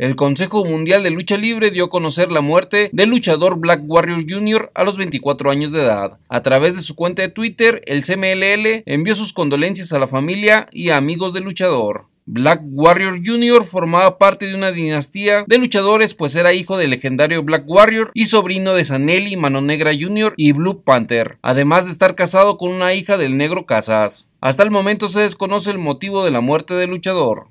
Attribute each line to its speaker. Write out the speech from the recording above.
Speaker 1: El Consejo Mundial de Lucha Libre dio a conocer la muerte del luchador Black Warrior Jr. a los 24 años de edad. A través de su cuenta de Twitter, el CMLL envió sus condolencias a la familia y amigos del luchador. Black Warrior Jr. formaba parte de una dinastía de luchadores, pues era hijo del legendario Black Warrior y sobrino de Sanelli, Mano Negra Jr. y Blue Panther, además de estar casado con una hija del negro Casas. Hasta el momento se desconoce el motivo de la muerte del luchador.